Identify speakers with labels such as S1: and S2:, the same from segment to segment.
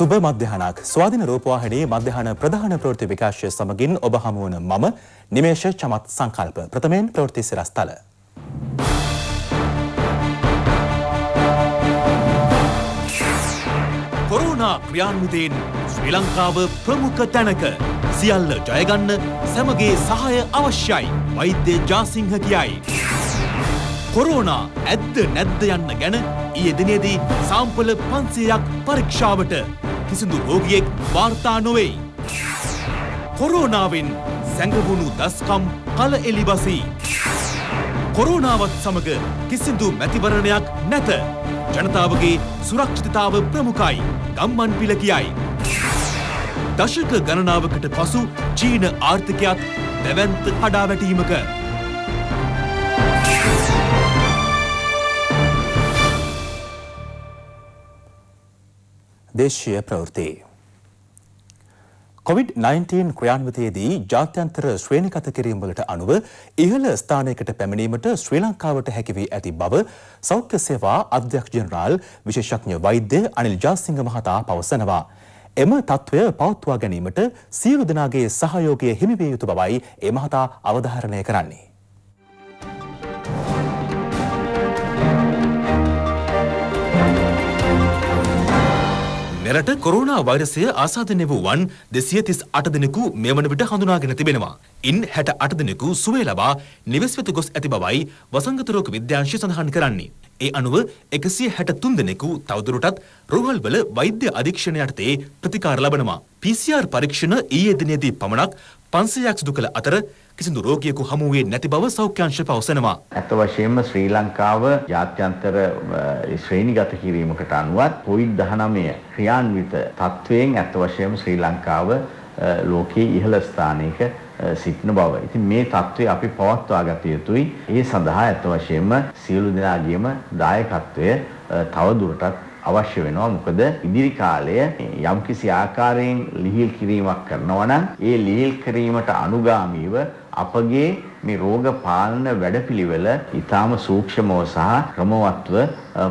S1: සුබ මධ්‍යහනක් ස්වාධින රූපවාහිනී මධ්‍යහන ප්‍රධාන ප්‍රවෘත්ති විකාශය සමගින් ඔබ හමුවන මම නිමේෂ චමත් සංකල්ප ප්‍රථමයෙන් ප්‍රවෘත්ති සිරස්තල. කොරුණා ක්‍රියාන්විතයෙන් ශ්‍රී ලංකාව ප්‍රමුඛ තැනක සියල්ල ජයගන්න සැමගේ සහය අවශ්‍යයි වෛද්‍ය ජාසිංහ කියයි. කොරෝනා ඇද්ද නැද්ද යන්න ගැන ඊයේ දිනේදී සාම්පල 500ක් පරීක්ෂාවට කිසිදු රෝගියෙක් වාර්තා නොවෙයි. කොරෝනාවෙන් සැඟවුණු දස්කම් කල එලිබසී. කොරෝනාවත් සමග කිසිදු මැතිවරණයක් නැත. ජනතාවගේ සුරක්ෂිතතාව ප්‍රමුඛයි. ගම්මන් පිළ කියයි. දශක ගණනාවකට පසු චීන ආර්ථිකයත් දැවැන්ත හඩා වැටීමක දේශීය ප්‍රවෘත්ති. COVID-19 ක්‍රියාන්විතයේදී ජාත්‍යන්තර ශ්‍රේණිගත කිරීම වලට අනුව ඉහළ ස්ථානයකට පැමිණීමට ශ්‍රී ලංකාවට හැකි වී ඇති බව සෞඛ්‍ය සේවා අධ්‍යක්ෂ ජෙනරාල් විශේෂඥ වෛද්‍ය අනිල් ජාසිංහ මහතා පවසනවා. එම තත්ත්වය පවත්වා ගැනීමට සියලු දෙනාගේ සහයෝගය හිමි විය යුතු බවයි ඒ මහතා අවධාරණය කරන්නේ. මෙරට කොරුණා වෛරසය ආසාධනය වූවන් දෙසිය තිස් අට දෙනෙකු මේ වන විට හඳුනාගෙන තිබෙනවා. ඉන් හැට අට දෙනෙකු සුවේ ලබා නිවෙස් වෙත ගොස් ඇති බවයි වසංගත රෝග විද්‍යාංශය සඳහන් කරන්නේ. ඒ අනුව එකසිය හැට තුන් දෙනෙකු තවදුරටත් රෝහල්වල වෛද්‍ය අධීක්ෂණ යටතේ ප්‍රතිකාර ලබනවා. PCR පරීක්ෂණ ඊයේ දිනේදී පමණක් පන්සයක් සිදු කළ අතර කිසිදු රෝගියෙකු හමුවේ නැති බව සෞඛ්‍යංශ පවසනවා.
S2: ඇත්ත වශයෙන්ම ශ්‍රී ලංකාව ජාත්‍යන්තර ශ්‍රේණිගත කිරීමකට අනුවත් COVID-19 ක්‍රියාන්විත තත්වයෙන් ඇත්ත වශයෙන්ම ශ්‍රී ලංකාව ලෝකයේ ඉහළ ස්ථානයක සිටින බව. ඉතින් මේ தત્ත්වය අපි පවත්වා ගත යුතුයි. ඒ සඳහා අත වශයෙන්ම සියලු දෙනාගේම දායකත්වය තවදුරටත් අවශ්‍ය වෙනවා මොකද ඉදිරි කාලය යම්කිසි ආකාරයෙන් ලිහිල් කිරීමක් කරනවා නම් ඒ ලිහිල් කිරීමට අනුගාමීව අපගේ මේ රෝග පාලන වැඩපිළිවෙල ඊටාම සූක්ෂමව සහ ක්‍රමවත්ව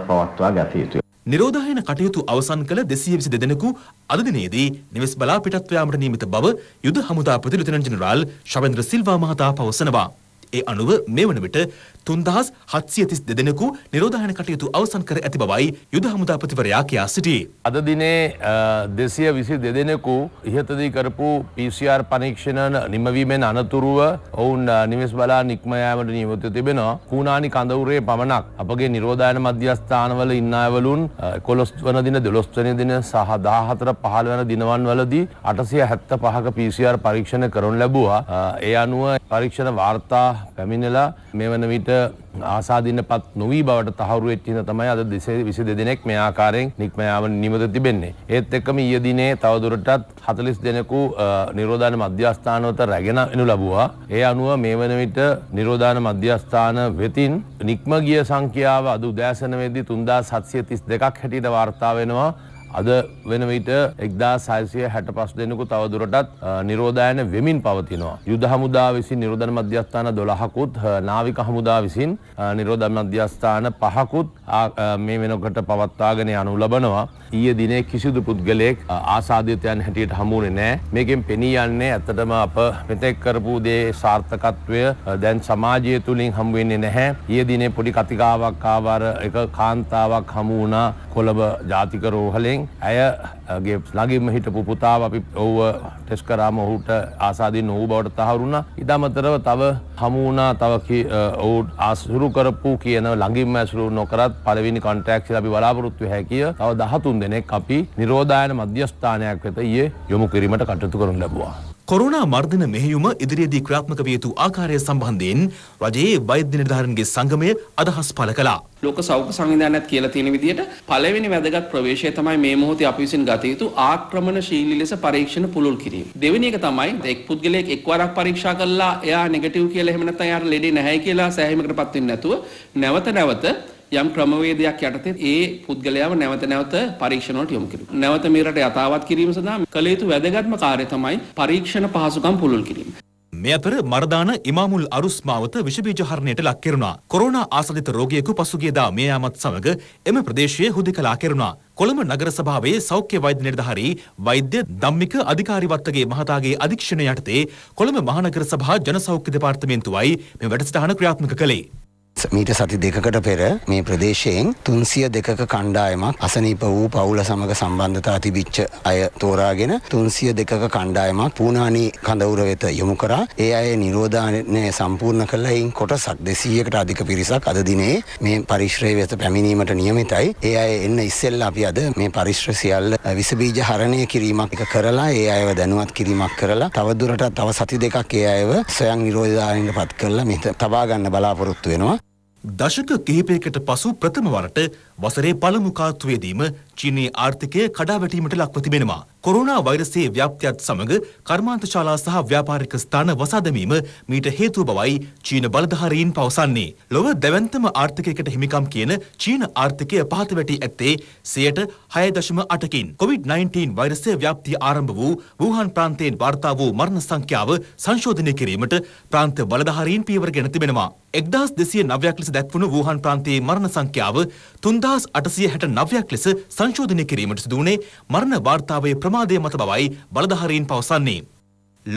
S2: පවත්වා ගත යුතුයි
S1: නිරෝධායන කටයුතු අවසන් කළ 222 දෙනෙකු අද දිනේදී නිවෙස් බලා පිටත්ව යාමට නියමිත බව යුද හමුදා ප්‍රතිරූපණ ජෙනරාල් ශවෙන්ද්‍ර සිල්වා මහතා පවසනවා. ඒ අනුව මේ වන විට තුන්දහස් හත්සිය තිස්
S3: දෙදෙනෙකු නිරෝධායන කටයුතු අවසන් කර ඇති බවයි යුද හමුදාපතිවරයා කියා සිටියේ. අද දිනේ දෙසිය විසි දෙදෙනෙකු ඉහතදී කරපු PCR පරීක්ෂණ නිමවීමෙන් අනතුරුව ඔවුන් නිවෙස් බලා නික්මයෑමට නියමත තිබෙනවා. කූනානි කඳවුරේ පමණක් අපගේ නිරෝධායන මධ්‍යස්ථානවල ඉන්නවලුන් කොළොස් වන දින දෙලොස්වන දින සහ දාහතර පහළ වන දිනවන් වලදී අටසිය හැත්ත පහක PCR පරීක්ෂණ කරන ලැබවා. ඒ අනුව පරීක්ෂණ වාර්තා පැමිණලා මේ වන විට ආසාධින්න පත් නොවී බවට තහවුරුවෙච් හින තමයි අද දෙසේ විසි දෙනෙක් මේ ආකාරයෙන් නික්මයාව නිමද තිබෙන්නේ. ඒත් එක්කම ඊයදිනේ තවදුරටත් හතලිස් දෙනෙකු නිරෝධාන මධ්‍යස්ථානවත රැගෙන එනු ලබවා. ඒ අනුව මේ වන විට නිරෝධාන මධ්‍යස්ථාන වෙතින් නික්ම ගිය සංඛ්‍යාව අදු දෑසනවේදී තුන්දා සත්සිය තිස් දෙකක් හැටියට වාර්තා වෙනවා අද වෙන විට එක්දා සයිසිය හැට පස් දෙනෙකු තවදුරටත් නිරෝධයන වෙමින් පවතිනවා. යුද හමුදා විසින් නිරෝධන මධ්‍යස්ථාන දොළහකුත් නාවික හමුදා විසින් නිරෝධන මධ්‍යස්ථාන පහකුත් මේ වෙනකට පවත්වාගෙන යනු ලබනවා. ඊය දිනේ කිසිදු පුද්ගලයෙක් ආසාධිතයන් හැටියට හමුුණේ නෑ මේකෙන් පෙනී යන්නේ ඇත්තටම අප මෙතෙක් කරපු දේ සාර්ථකත්වය දැන් සමාජය තුළින් හමුවෙන්නේ නැහැ ඒ දිනේ පොඩි කතිකාවක් ආවර එක කාන්තාවක් හමුවනා කොළඹ ජාතික රෝහලෙන් වශයෙන් ඇයගේ ළඟින්ම හිටපු පුතාව අපි ඔව්ව ටෙස් කරාම ඔහුට ආසාදීන් ඔහු බවට තහවුරුණා. ඉදමතරව තව හමු වුණා තව ඔහු ආසුරු කරපු කියන ළඟින්ම ඇසුරු නොකරත් පළවෙනි කොන්ට්‍රැක්ට් අපි බලාපොරොත්තු හැකිය. තව 13 දෙනෙක් අපි නිරෝධායන මධ්‍යස්ථානයක් වෙත ඊයේ යොමු කිරීමට කටයුතු කරන ලැබුවා. කොරුණා මර්ධන මෙහෙයුම
S1: ඉදිරියේදී ක්‍රියාත්මක විය යුතු ආකාරය සම්බන්ධයෙන් රජයේ වෛද්‍ය නිලධාරීන්ගේ සංගමය අදහස් පළ කළා.
S4: ලෝක සෞඛ්‍ය සංවිධානයත් කියලා තියෙන විදිහට පළවෙනි වැදගත් ප්‍රවේශය තමයි මේ මොහොතේ අපි විසින් ගත යුතු ආක්‍රමණශීලී ලෙස පරීක්ෂණ පුළුල් කිරීම. දෙවෙනි එක තමයි එක් පුද්ගලයෙක් එක්වරක් පරීක්ෂා කළා එයා නෙගටිව් කියලා එහෙම නැත්නම් එයාට ලෙඩේ නැහැ කියලා සෑහීමකටපත් වෙන්නේ නැතුව නැවත නැවත යම් ක්‍රමවේදයක් යටතේ ඒ පුද්ගලයාව නැවත නැවත පරීක්ෂණවලට යොමු කිරීම. නැවත මේ රට යථාවත් කිරීම සඳහා කළ යුතු වැදගත්ම කාර්යය තමයි පරීක්ෂණ පහසුකම් පුළුල්
S1: කිරීම. මේ අතර මරදාන ඉමාමුල් අරුස් මාවත විෂබීජ හරණයට ලක් කෙරුණා. කොරෝනා ආසදිත රෝගියෙකු පසුගියදා මිය යාමත් සමග එම ප්‍රදේශයේ හුදකලා කෙරුණා. කොළඹ නගර සභාවේ සෞඛ්‍ය වෛද්‍ය නිලධාරී වෛද්‍ය ධම්මික අධිකාරිවත්තගේ මහතාගේ අධීක්ෂණය යටතේ කොළඹ මහනගර සභා ජනසෞඛ්‍ය දෙපාර්තමේන්තුවයි මේ වැඩසටහන ක්‍රියාත්මක කළේ.
S2: මීට සති දෙකකට පෙර මේ ප්‍රදේශයෙන් තුන්සිය දෙකක කණ්ඩායමක් අසනීප වූ පවුල සමඟ සම්බන්ධතා තිබිච්ච අය තෝරාගෙන තුන්සිය දෙකක කණ්ඩායමක් පූනානී කඳවුර වෙත යොමු කරා ඒ අය නිරෝධානය සම්පූර්ණ කළයින් කොටසක් දෙසීයකට අධික පිරිසක් අද දිනේ මේ පරිශ්‍රය වෙත පැමිණීමට නියමිතයි ඒ අය එන්න ඉස්සෙල්ල අපි අද මේ පරිශ්‍ර සියල්ල විසබීජ හරණය කිරීමක් එක කරලා ඒ අයව දැනුවත් කිරීමක් කරලා තවදුරට තව සති දෙකක් ඒ අයව සොයන් නිරෝධානයට පත් කරලා මෙත තබා ගන්න බලාපොරොත්තු වෙනවා
S1: දශක කිහිපයකට පසු ප්‍රථම වරට වසරේ පළමු කාත්තුවේදීම චීනයේ ආර්ථිකය කඩාවැටීමට ලක්ව තිබෙනවා. කොරෝනා වෛරසයේ ව්‍යාප්තියත් සමග කර්මාන්තශාලා සහ ව්‍යාපාරික ස්ථාන වසා දැමීම මීට හේතුව බවයි චීන බලධාරීන් පවසන්නේ. ලොව දැවැන්තම ආර්ථිකයකට හිමිකම් කියන චීන ආර්ථිකය පහත වැටී ඇත්තේ සියයට හය දශම අටකින්. COVID-19 වෛරසය ව්‍යාප්තිය ආරම්භ වූ වූහන් ප්‍රාන්තයෙන් වාර්තා වූ මරණ සංඛ්‍යාව සංශෝධනය කිරීමට ප්‍රාන්ත බලධාරීන් පීවර ගෙන තිබෙනවා. එක්දහස් දෙසිය නවයක් ලෙස දැක්වුණු වූහන් ප්‍රාන්තයේ මරණ සංඛ්‍යාව තුන්දා එකදස් අටසිය හැට නවයක් ලෙස සංශෝධනය කිරීමට සිදුවනේ මරණ වාර්තාවේ ප්‍රමාදය මත බවයි බලධහරීන් පවසන්නේ.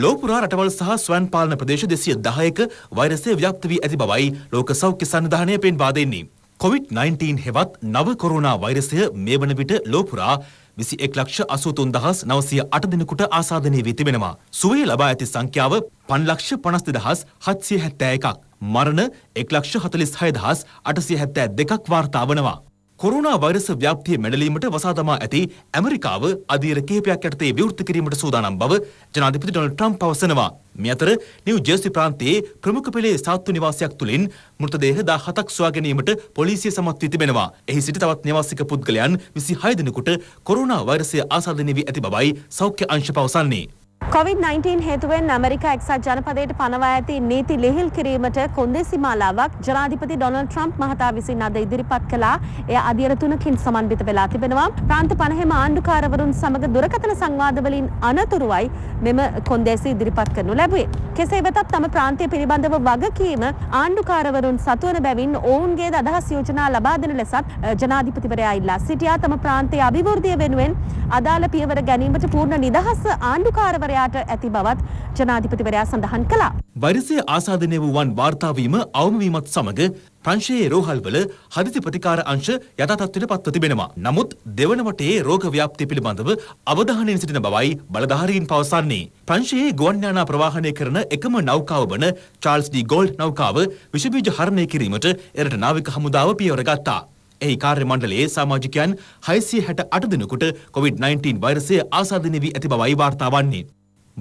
S1: ලෝපුරා රටවල් සහ ස්වන් පාලන ප්‍රදේශ දෙසිය දහයක වෛරසය ව්‍යක්ත වී ඇති බවයි ලෝක සෞඛ්‍ය සන්ධානය පෙන් බාදෙන්නේ. COොVID-19 හෙවත් නව කොරුණා වෛරසය මේ වන විට ලෝපුරා විසි එක් ලක්ෂ අසුතුන් දහස් නවසය අට දෙනෙකුට ආසාධනය වී තිබෙනවා. සුවේ ලබා ඇති සංඛ්‍යාව පන්ලක්ෂ පනස්ති දහස් හත්සිය හැත්තෑ එකක්. මරණ එක් ලක්ෂ හතලිස් හයදහස් අටසිය හැත්තෑ දෙකක් වාර්තාාවනවා. කොරුණා වෛරස ව්‍යාප්තිය මැඩලීමට වසාදමා ඇති ඇමරිකාව අධීර කිහිපයක් යටතේ විවෘත කිරීමට සූදානම් බව ජනාධිපති ඩොනල්ඩ් ට්‍රම්ප් පවසනවා. මේ අතර නිව් ජර්සි ප්‍රාන්තයේ ප්‍රමුඛ පෙළේ සාත්තු නිවාසයක් තුලින් මෘතදේහ 17ක් සොයා ගැනීමට පොලිසිය සමත් වී තිබෙනවා. එහි සිට තවත් නිවාසික පුද්ගලයන් 26 දෙනෙකුට කොරුණා වෛරසය ආසාදනය වී ඇති බවයි සෞඛ්‍ය අංශ පවසන්නේ.
S5: COVID-19 හේතුවෙන් ඇමරිකා එක්සත් ජනපදයට පනවා ඇති නීති ලිහිල් කිරීමට කොන්දේසි මාලාවක් ජනාධිපති ඩොනල්ඩ් ට්‍රම්ප් මහතා විසින් අද ඉදිරිපත් කළා. එය අදියර තුනකින් සමන්විත වෙලා තිබෙනවා. ප්‍රාන්ත 50ම ආණ්ඩුකාරවරුන් සමග දුරකථන සංවාදවලින් අනතුරුවයි මෙම කොන්දේසි ඉදිරිපත් කරනු ලැබුවේ. කෙසේ වෙතත් තම ප්‍රාන්තය පිළිබඳව වගකීම ආණ්ඩුකාරවරුන් සතුවන බැවින් ඔවුන්ගේ අදහස් යෝජනා ලබා දෙන ලෙසත් ජනාධිපතිවරයා ඉල්ලා සිටියා. තම ප්‍රාන්තයේ අභිවෘද්ධිය වෙනුවෙන් අදාළ පියවර ගැනීමට පූර්ණ නිදහස ආණ්ඩුකාරවරයා අමාත්‍යවරයාට ඇති බවත් ජනාධිපතිවරයා සඳහන් කළා.
S1: වෛරසය ආසාදනය වූවන් වාර්තාාවීම අවමවීමත් සමඟ ප්‍රංශයේ රෝහල්වල හදිසි ප්‍රතිකාර අංශ යථතත්වයට පත්ව තිබෙනවා. නමුත් දෙවන වටේ රෝග ව්‍යාප්තිය පිළිබඳව අවධානයෙන් සිටින බවයි බලධාරීන් පවසන්නේ. ප්‍රංශයේ ගුවන්යානා ප්‍රවාහනය කරන එකම නෞකාව වන චාල්ස් ඩී ගෝල්ඩ් නෞකාව විෂබීජ හරණය කිරීමට එරට නාවික හමුදාව පියවර ගත්තා. එහි කාර්ය මණ්ඩලයේ සාමාජිකයන් 668 දෙනෙකුට COVID-19 වෛරසය ආසාදනය වී ඇති බවයි වාර්තා වන්නේ.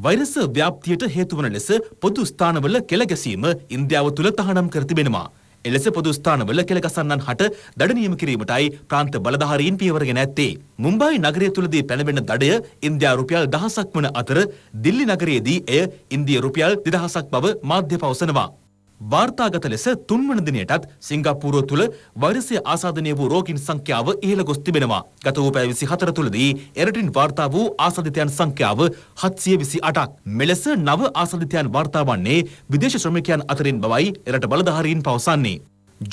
S1: වෛරස ව්‍යාප්තියට හේතුවන ලෙස පොදු ස්ථානවල කෙළ ගැසීම ඉන්දියාව තුළ තහනම් කර තිබෙනවා. එලෙස පොදු ස්ථානවල කෙළ ගසන්නන් හට දඩ නියම කිරීමටයි ප්‍රාන්ත බලධාරීන් පියවරගෙන ඇත්තේ. මුම්බායි නගරය තුළදී පැනවෙන දඩය ඉන්දියා රුපියල් දහසක් වන අතර දිල්ලි නගරයේදී එය ඉන්දිය රුපියල් දෙදහසක් බව මාධ්‍ය පවසනවා. වාර්තාගත ලෙස තුන්වන දිනයටත් සිංගප්පූරුව තුළ වෛරසය ආසාදනය වූ රෝගීන් සංඛ්‍යාව ඉහළ ගොස් තිබෙනවා. ගත වූ පැය 24 තුළදී එරටින් වාර්තා වූ ආසාදිතයන් සංඛ්‍යාව 728ක්. මෙලෙස නව ආසාදිතයන් වාර්තා වන්නේ විදේශ ශ්‍රමිකයන් අතරින් බවයි එරට බලධාරීන් පවසන්නේ.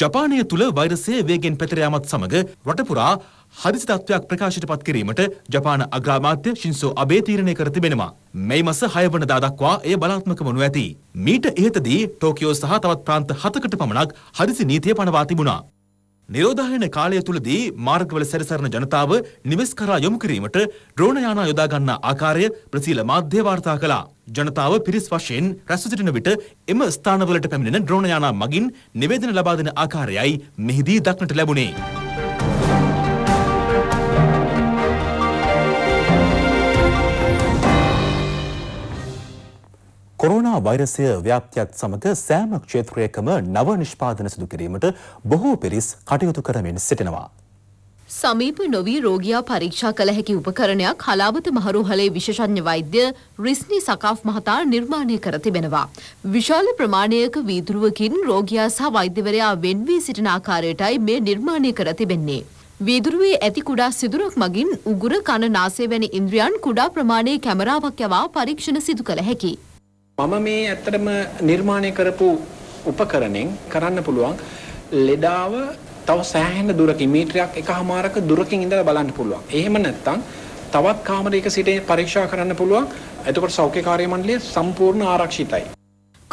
S1: ජපානය තුළ වෛරසය වේගෙන් පැතිර යාමත් සමග රටපුරා හදිසි තත්ත්වයක් ප්‍රකාශයට පත් කිරීමට ජපාන අග්‍රාමාත්‍ය ශින්සෝ අබේ තීරණය කර තිබෙනවා. මේ මස 6 වනදා දක්වා එය බලාත්මක වනු ඇති. මීට ඉහතදී ටෝකියෝ සහ තවත් ප්‍රාන්ත 7කට පමණක් හදිසි නීතිය පනවා තිබුණා. නිරෝධායන කාලය තුලදී මාර්ගවල සැරිසරන ජනතාව නිවෙස් කරා යොමු කිරීමට ඩ්‍රෝන යානා යොදා ගන්නා ආකාරය ප්‍රසීල මාධ්‍ය වාර්තා කළා. ජනතාව පිරිස් වශයෙන් රැස් සිටින විට එම ස්ථානවලට පැමිණෙන ඩ්‍රෝන යානා මගින් නිවේදන ලබා දෙන ආකාරයයි මෙහිදී දක්නට ලැබුණේ. කොරෝනා වෛරසය ව්‍යාප්තියත් සමග සෑම ක්ෂේත්‍රයකම නව නිෂ්පාදන සිදු කිරීමට බොහෝ පිරිස් කටයුතු කරමින් සිටිනවා.
S5: සමීප නොවී රෝගියා පරීක්ෂා කළ හැකි උපකරණයක් හලාවත මහරෝහලේ විශේෂඥ වෛද්‍ය රිස්නි සකාෆ් මහතා නිර්මාණය කර තිබෙනවා. විශාල ප්‍රමාණයක වීදුරුවකින් රෝගියා සහ වෛද්‍යවරයා වෙන් වී සිටින ආකාරයටයි මේ නිර්මාණය කර තිබෙන්නේ. වීදුරුවේ ඇති කුඩා සිදුරක් මගින් උගුර කණ නාසය වැනි ඉන්ද්‍රියන් කුඩා ප්‍රමාණයේ කැමරාවක් යවා පරීක්ෂණ සිදු කළ හැකි.
S1: මම මේ ඇත්තටම නිර්මාණය කරපු උපකරණෙන් කරන්න පුළුවන් ලෙඩාව තව සෑහෙන දුරකින් මීටරයක් එකහමාරක දුරකින් ඉඳලා බලන්න පුළුවන්. එහෙම නැත්නම් තවත්
S4: කාමරයක සිට පරීක්ෂා කරන්න පුළුවන්. එතකොට සෞඛ්‍ය කාර්ය මණ්ඩලය සම්පූර්ණ ආරක්ෂිතයි.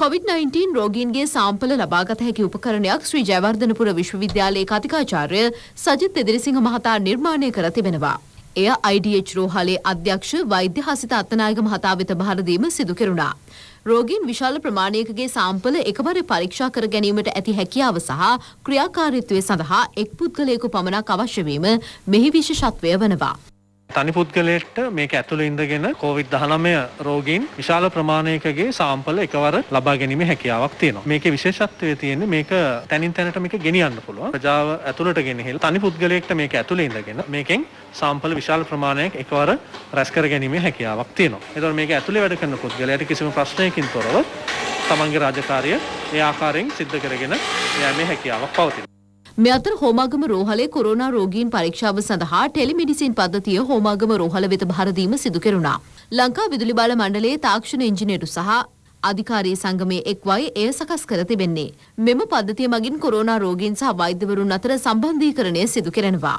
S5: COVID-19 රෝගීන්ගේ සාම්පල ලබාගත හැකි උපකරණයක් ශ්‍රී ජයවර්ධනපුර විශ්වවිද්‍යාලයේ කතිකාචාර්ය සජිත් එදිරිසිංහ මහතා නිර්මාණය කර තිබෙනවා. එය IDH රෝහලේ අධ්‍යක්ෂ වෛද්‍ය හසිත අත්තනායක මහතා වෙත භාර දීම සිදු කෙරුණා. රෝගීන් විශාල ප්‍රමාණයකගේ සාම්පල එකවර පරීක්ෂා කර ගැනීමට ඇති හැකියාව සහ ක්‍රියාකාරීත්වය සඳහා එක් පුද්ගලයෙකු පමණක් අවශ්‍ය වීම මෙහි විශේෂත්වය වනවා.
S1: තනි පුද්ගලයට මේක ඇතුළ ඉඳගෙන කෝවිඩ් 19 රෝගීන් විශාල ප්‍රමාණයකගේ සාම්පල එකවර ලබා ගැනීම හැකියාවක් තියෙනවා. මේකේ විශේෂත්වය තියෙන්නේ මේක තනින් තැනට මේක ගෙනියන්න පුළුවන්. ප්‍රජාව ඇතුළට ගෙනහිලා තනි පුද්ගලයෙක්ට මේක ඇතුළේ ඉඳගෙන මේකෙන් සාම්පල විශාල ප්‍රමාණයක් එකවර රැස් කර ගැනීමේ හැකියාවක් තියෙනවා. ඒතකොට මේක ඇතුලේ වැඩ කරන පුද්ගලයාට කිසිම ප්‍රශ්නයකින් තොරව තමන්ගේ රාජකාරිය ඒ ආකාරයෙන් සිද්ධ කරගෙන යෑමේ හැකියාවක් පවතිනවා.
S5: මේ අතර හෝමාගම රෝහලේ කොරෝනා රෝගීන් පරීක්ෂාව සඳහා ටෙලිමෙඩිසින් පද්ධතිය හෝමාගම රෝහල වෙත භාර දීම සිදු කෙරුණා. ලංකා විදුලි බල මණ්ඩලයේ තාක්ෂණ ඉංජිනේරු සහ අධිකාරී සංගමයේ එක්වයි එය සකස් කර තිබෙන්නේ. මෙම පද්ධතිය මගින් කොරෝනා රෝගීන් සහ වෛද්‍යවරුන් අතර සම්බන්ධීකරණය සිදු කෙරෙනවා.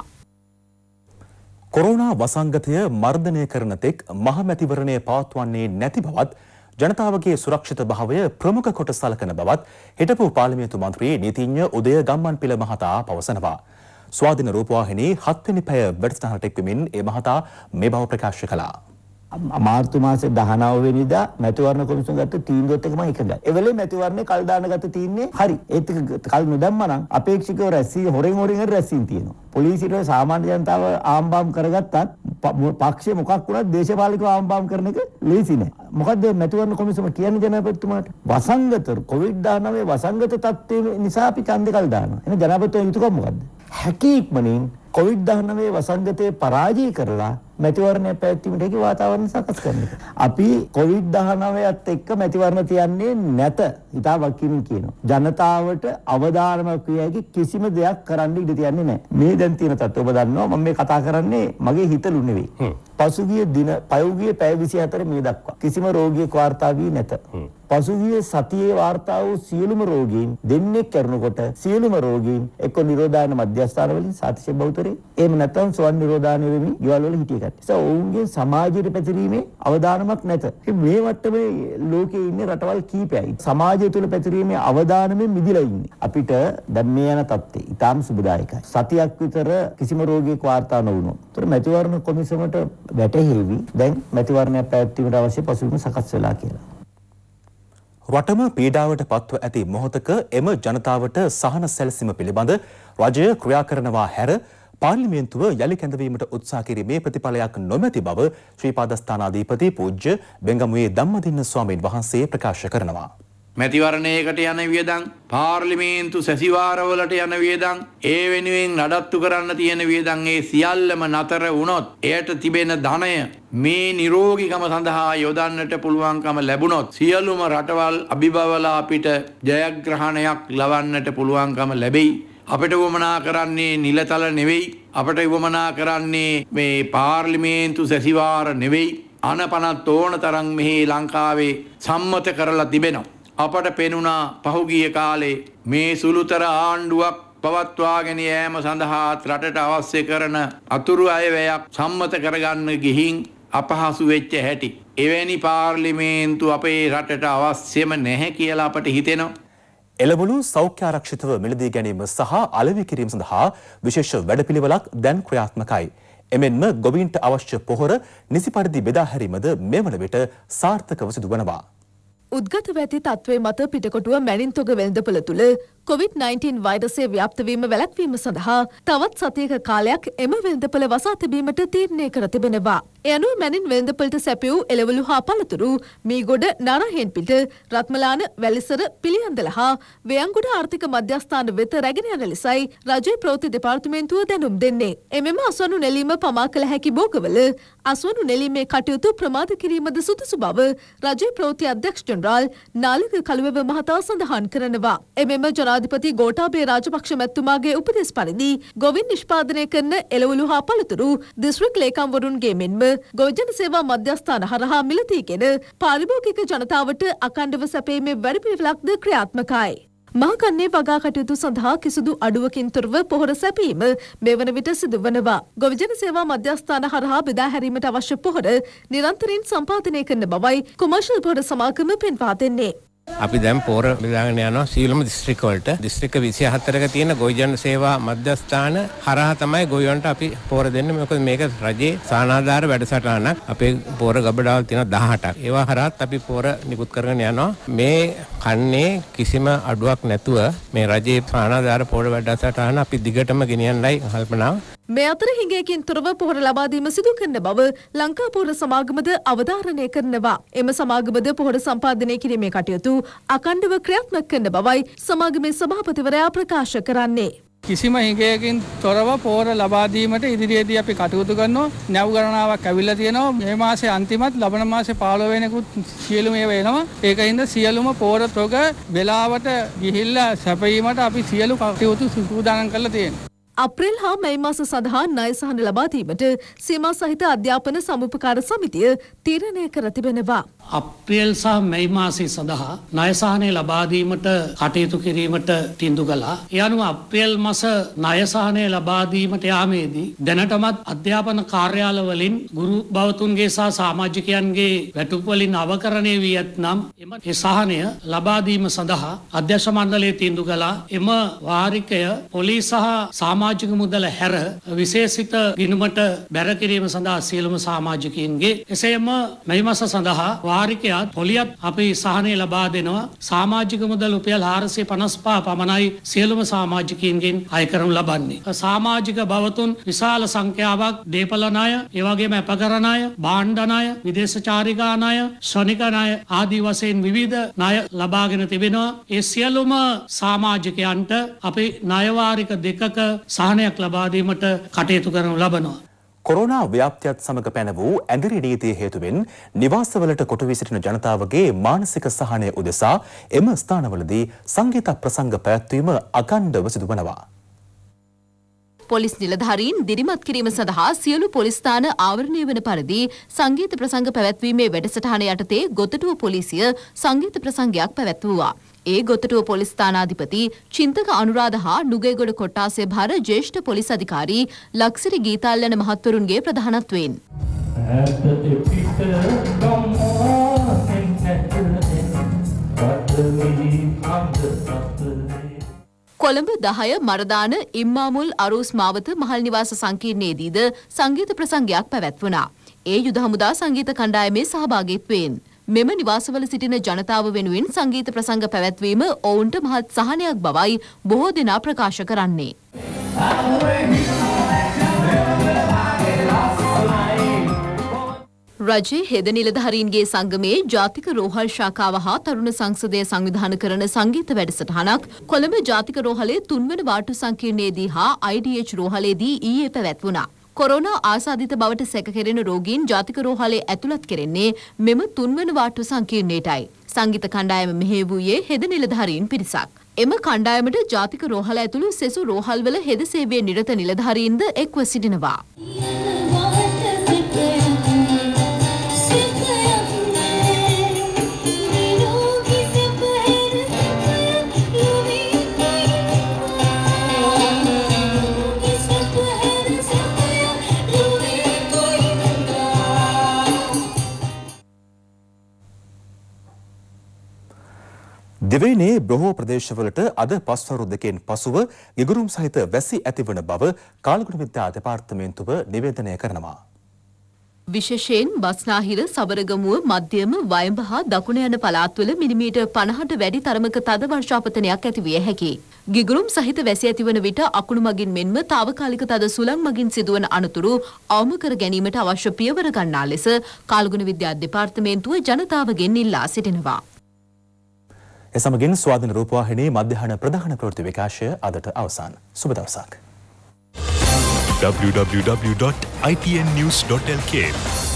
S1: කොරෝනා වසංගතය මර්ධනය කරන තෙක් මහමැතිවරණය පවත්වන්නේ නැති බවත් ජනතාවගේ සුරක්ෂිත භාවය ප්‍රමුඛ කොට සලකන බවත් හිටපු පාර්ලිමේන්තු මන්ත්‍රී නීතිඥ උදය ගම්මන්පිල මහතා පවසනවා. ස්වාධින රූපවාහිනී හත්වෙනි පැය වැඩසටහනට එක්වමින් ඒ මහතා මේ බව ප්‍රකාශ කළා.
S2: මාර්තු මාසේ 19 වෙනිදා මැතිවරණ කොමිසම ගත්ත තීන්දුවත් එක්කම එකඟයි. ඒ වෙලේ මැතිවරණේ කල් දාන ගත්ත තීන්නේ හරි. ඒත් කල් නොදැම්මනම් අපේක්ෂකව රැස්සිය හොරෙන් හොරෙන් රැස්සින් තියෙනවා. පොලිසියට සාමාන්‍ය ජනතාව ආම්බම් කරගත්තත් පක්ෂේ මොකක් වුණත් දේශපාලකව ආම්බම් කරන එක ලේසි නෑ. මොකද මැතිවරණ කොමිසම කියන්නේ ජනාධිපතිතුමාට වසංගත කොවිඩ්-19 වසංගත තත්ත්වය නිසා අපි ඡන්දකල් දානවා. එහෙනම් ජනාධිපතිතුමා යුතුයකම මොකද්ද? හැකීක්මනින් කොවිඩ්-19 වසංගතය පරාජය කරලා මැතිවරණය පැවැත්වීමට හැකි වාතාවරණ සකස් කරන එක. අපි කොවිඩ්-19ත් එක්ක මැතිවරණ තියන්නේ නැත. ඉතා වකිමින් කියනවා. ජනතාවට අවධානමක් විය හැකි කිසිම දෙයක් කරන්න ඉඩ තියන්නේ නැහැ. මේ දැන් තියෙන තත්ත්වය ඔබ දන්නවා මම මේ කතා කරන්නේ මගේ හිතලු නෙවෙයි. පසුගිය දින පයුගිය පැය 24 මේ දක්වා කිසිම රෝගියෙක් වාර්තා වී නැත. පසුගිය සතියේ වාර්තා වූ සියලුම රෝගීන් දෙන්නෙක් කරනකොට සියලුම රෝගීන් එක්ක නිරෝධායන මධ්‍යස්ථාන වලින් සාතිශය බෞතරේ එහෙම නැත්නම් සුවන් නිරෝධායන වෙමින් ගෙවල් වල හිටිය කට්ටිය. ඒ ඔවුන්ගේ සමාජයට පැතිරීමේ අවදානමක් නැත. මේ වට්ටමේ ලෝකයේ ඉන්නේ රටවල් කීපයයි. සමාජය තුළ පැතිරීමේ අවදානමෙන් මිදිලා ඉන්නේ. අපිට දැන් මේ යන තත්ත්වය ඉතාම සුබදායකයි. සතියක් විතර කිසිම රෝගියෙක් වාර්තා නොවුණොත්. ඒතර මැතිවරණ කොමිසමට වැටහිවි.
S1: දැන් මැතිවරණයක් පැවැත්වීමට අවශ්‍ය පසුබිම සකස් වෙලා කියලා. රටම පීඩාවට පත්ව ඇති මොහොතක එම ජනතාවට සහන සැලසීම පිළිබඳ රජය ක්‍රියා කරනවා හැර පාර්ලිමේන්තුව යළි කැඳවීමට උත්සා කිරීමේ ප්‍රතිඵලයක් නොමැති බව ශ්‍රීපාදස්ථානාධීපති පූජ්‍ය බෙංගමුවේ ධම්මදින්න ස්වාමීන් වහන්සේ ප්‍රකාශ කරනවා.
S3: මැතිවරණයකට යන වියදම් පාර්ලිමේන්තු සැසිවාරවලට යන වියදම් ඒ වෙනුවෙන් නඩත්තු කරන්න තියෙන වියදම් ඒ සියල්ලම නතර වුණොත් එයට තිබෙන ධනය මේ නිරෝගීකම සඳහා යොදන්නට පුළුවන්කම ලැබුණොත් සියලුම රටවල් අභිබවලා අපිට ජයග්‍රහණයක් ලබන්නට පුළුවන්කම ලැබෙයි අපිට වමනා කරන්නේ නිලතල නෙවෙයි අපට වමනා කරන්නේ මේ පාර්ලිමේන්තු සැසිවාර නෙවෙයි අනපනත් ඕන තරම් මෙහි ලංකාවේ සම්මත කරලා තිබෙනවා අපට පෙනුණා පහුගිය කාලේ මේ සුළුතර ආණ්ඩුවක් පවත්වාගෙන යෑම සඳහාත් රටට අවශ්‍ය කරන අතුරු අයවැයක් සම්මත කරගන්න ගිහින් අපහසු වෙච්ච හැටි. එවැනි පාර්ලිමේන්තු අපේ රටට අවශ්‍යම නැහැ කියලා අපට හිතෙනවා.
S1: එළඹුණු සෞඛ්‍ය ආරක්ෂිතව මිලදී ගැනීම සහ අලෙවි කිරීම සඳහා විශේෂ වැඩපිළිවෙලක් දැන් ක්‍රියාත්මකයි. එමෙන්ම ගොවීන්ට අවශ්‍ය පොහොර නිසි පරිදි බෙදා හැරීමද මෙවන විට සාර්ථකව සිදු වනවා.
S6: උද්ගත වැති තත්ත්වය මත පිටකොටුව මැනින්තොග වෙළඳපොළ තුළ COVID-19 වෛරසය ව්‍යාප්තවීම වැළැක්වීම සඳහා තවත් සතියක කාලයක් එම වෙළඳපළ වසා තිබීමට තීරණය කර තිබෙනවා. එයනුව මැනින් වෙළඳපළට සැපියූ එළවලු හා පළතුරු මීගොඩ නරහෙන්පිට රත්මලාන වැලිසර පිළියන්දල හා වයංගොඩ ආර්ථික මධ්‍යස්ථාන වෙත රැගෙන යන ලෙසයි රජය ප්‍රවෘත්ති දෙපාර්තමේන්තුව දැනුම් දෙන්නේ. එමෙම අස්වනු නෙලීම පමා කළ හැකි භෝගවල අස්වනු නෙලීමේ කටයුතු ප්‍රමාද කිරීමද සුදුසු බව රජය ප්‍රවෘත්ති අධ්‍යක්ෂ ජනරාල් නාලික කළුවව මහතා සඳහන් කරනවා. එමෙම ජනා ජනාධිපති ගෝටාබේ රාජපක්ෂ මැත්තුමාගේ උපදෙස් පරිදි ගොවින් නිෂ්පාදනය කරන එළවලු හා පළතුරු දිස්ත්‍රික් ලේකම්වරුන්ගේ මෙන්ම ගොවිජන සේවා මධ්‍යස්ථාන හරහා මිලදීගෙන පාරිභෝගික ජනතාවට අකණ්ඩව සැපීමේ වැඩපිළිවෙලක්ද ක්‍රියාත්මකයි. මහකන්නේ වගා කටයුතු සඳහා කිසිදු අඩුවකින් තොරව පොහොර සැපීම මෙවන විට සිදුවනවා. ගොවිජන සේවා මධ්‍යස්ථාන හරහා බෙදා හැරීමට අවශ්‍ය පොහොර නිරන්තරයෙන් සම්පාදනය කරන බවයි කොමර්ෂල් පොහොර සමාගම පෙන්වා දෙන්නේ.
S4: අපි දැන් පෝර බෙදාගෙන යනවා සීලම දිස්ත්‍රික් වලට. දිස්ත්‍රික් 24ක තියෙන ගොවිජන සේවා මධ්‍යස්ථාන හරහා තමයි ගොවියන්ට අපි පෝර දෙන්නේ. මොකද මේක රජයේ සානාධාර වැඩසටහනක්. අපේ පෝර ගබඩාවල් තියෙන 18ක්. ඒවා හරහාත් අපි පෝර නිකුත් කරගෙන යනවා. මේ කන්නේ කිසිම අඩුවක් නැතුව මේ රජයේ සානාධාර පෝර වැඩසටහන අපි දිගටම ගෙනියන්නයි කල්පනාව.
S6: මේ අතර හිඟයකින් තොරව පොහොර ලබාදීම සිදු කරන බව ලංකා පොහොර සමාගමද අවධාරණය කරනවා. එම සමාගමද පොහොර සම්පාදනය කිරීමේ කටයුතු අකණ්ඩව ක්‍රියාත්මක කරන බවයි සමාගමේ සභාපතිවරයා ප්‍රකාශ කරන්නේ.
S4: කිසිම හිඟයකින් තොරව පෝර ලබාදීමට ඉදිරියේදී අපි කටයුතු කරනවා නැව් ගණනාවක් ඇවිල්ලා තියෙනවා මේ මාසේ අන්තිමත් ලබන මාසේ 15 වෙනිකුත් සියලුම ඒවා එනවා ඒකින්ද සියලුම පෝර තොග වෙලාවට ගිහිල්ලා සැපීමට අපි සියලු කටයුතු සූදානම් කරලා තියෙනවා
S6: අප්‍රේල් හා මැයි මාස සඳහා ණය සහන ලබා දීමට සීමා සහිත අධ්‍යාපන සමුපකාර සමිතිය තීරණය කර තිබෙනවා.
S4: අප්‍රේල් සහ මැයි මාසයේ සඳහා ණයසහනය ලබා දීමට කටයුතු කිරීමට තීන්දුව කළා. ඒ අනුව අප්‍රේල් මාස ණයසහනය ලබා දීමට යාමේදී දැනටමත් අධ්‍යාපන කාර්යාල වලින් ගුරු භවතුන්ගේ සහ සමාජිකයන්ගේ වැටුප් වලින් අවකරණය වී ඇතනම් එම සහනය ලබා දීම සඳහා අධ්‍යක්ෂ මණ්ඩලය තීන්දුව කළා. එම වාරිකය පොලිස් සහ සමාජික මුදල හැර විශේෂිත ගිණුමට බැර කිරීම සඳහා සියලුම සමාජිකයන්ගේ එසේම මැයි මාස සඳහා කාරිකයත් පොලියත් අපේ සහනය ලබා දෙනවා සාමාජික මුදල් උපයල් හාරසේ පනස්පා පමණයි සියලුම සාමාජිකයන්ගෙන් අයකරනු ලබන්නේ. සාමාජික බවතුන් විශාල සංඛ්‍යාවක් දේපලනාය ඒවගේම ඇපකරණය බාණ්ඩනය විදේශචාරිකානය ශනිකනය ආදී වසයෙන් විවිධ නය ලබාගෙන තිබෙනවා. ඒ සියලුම සාමාජිකයන්ට අපේ නයවාරික දෙකක
S1: සහනයක් ලබාදීමට කටයුතු කරනු ලබනවා. කොරෝනා ව්‍යාප්තියත් සමග පැන වූ ඇඳිරි නීතිය හේතුවෙන් නිවාසවලට කොටවී සිටින ජනතාවගේ මානසික සහනය උදෙසා එම ස්ථානවලදී සංගීත ප්‍රසංග පැවැත්වීම අකණ්ඩව සිදු වනවා.
S5: පොලිස් නිලධාරීන් දිරිමත් කිරීම සඳහා සියලු පොලිස්ථාන ආවරණය වන පරිදි සංගීත ප්‍රසංග පැවැත්වීමේ වැඩසටහන යටතේ ගොතටුව පොලිසිය සංගීත ප්‍රසංගයක් පැවැත්වුවා. ඒ ගොතටුව පොලිස් ස්ථානාධිපති චින්තක අනුරාධ හා නුගේගොඩ කොට්ටාසේ භාර ජ්‍යෙෂ්ඨ පොලිස් අධිකාරී ලක්සිරි ගීතාල්ලන මහත්වරුන්ගේ ප්‍රධානත්වයෙන්. කොළඹ දහය මරදාන ඉම්මාමුල් අරූස් මාවත මහල් නිවාස සංකීර්ණයේදීද සංගීත ප්‍රසංගයක් පැවැත්වනා. ඒ යුද හමුදා සංගීත කණ්ඩායමේ සහභාගීත්වයෙන්. මෙම නිවාසවල සිටින ජනතාව වෙනුවෙන් සංගීත ප්‍රසංග පැවැත්වීම ඔවුන්ට මහත් සහනයක් බවයි බොහෝ දෙනා ප්‍රකාශ කරන්නේ. රජයේ හෙද නිලධාරීන්ගේ සංගමයේ ජාතික රෝහල් ශාඛාව හා තරුණ සංසදය සංවිධාන කරන සංගීත වැඩසටහනක් කොළඹ ජාතික රෝහලේ තුන්වන වාටු සංකීර්ණයේදී හා IDH රෝහලේදී ඊයේ පැවැත්වුණා. කොරෝනා ආසාදිත බවට සැකකෙරෙන රෝගීන් ජාතික රෝහලේ ඇතුළත් කෙරෙන්නේ මෙම තුන්වන වාට්ටු සංකීර්ණයටයි. සංගීත කණ්ඩායම මෙහෙවූයේ හෙද නිලධාරීන් පිරිසක්. එම කණ්ඩායමට ජාතික රෝහල ඇතුළු සෙසු රෝහල්වල හෙද සේවයේ නිරත නිලධාරීන්ද එක්ව සිටිනවා.
S1: ස්පේනයේ බොහෝ ප්‍රදේශවලට අද පස්වරු දෙකෙන් පසුව ගිගුරුම් සහිත වැසි ඇතිවන බව කාලගුණ විද්‍යා දෙපාර්තමේන්තුව නිවේදනය කරනවා.
S5: විශේෂයෙන් බස්නාහිර සබරගමුව මධ්‍යම වයඹ හා දකුණ යන පළාත්වල මිලිමීටර් 50ට වැඩි තරමක තද වර්ෂාපතනයක් ඇති විය හැකියි. ගිගුරුම් සහිත වැසි ඇතිවන විට අකුණු මගින් මෙන්ම తాවකාලික තද සුළං මගින් සිදුවන අනතුරු අවම කර ගැනීමට අවශ්‍ය පියවර ගන්නා ලෙස කාලගුණ විද්‍යා දෙපාර්තමේන්තුව ජනතාවගෙන් ඉල්ලා සිටිනවා.
S1: ඒ සමගින් ස්වාධීන රූපවාහිනී මධ්‍යහන ප්‍රධාන ප්‍රවෘත්ති විකාශය අදට අවසන්. සුබ දවසක්. www.ipnnews.lk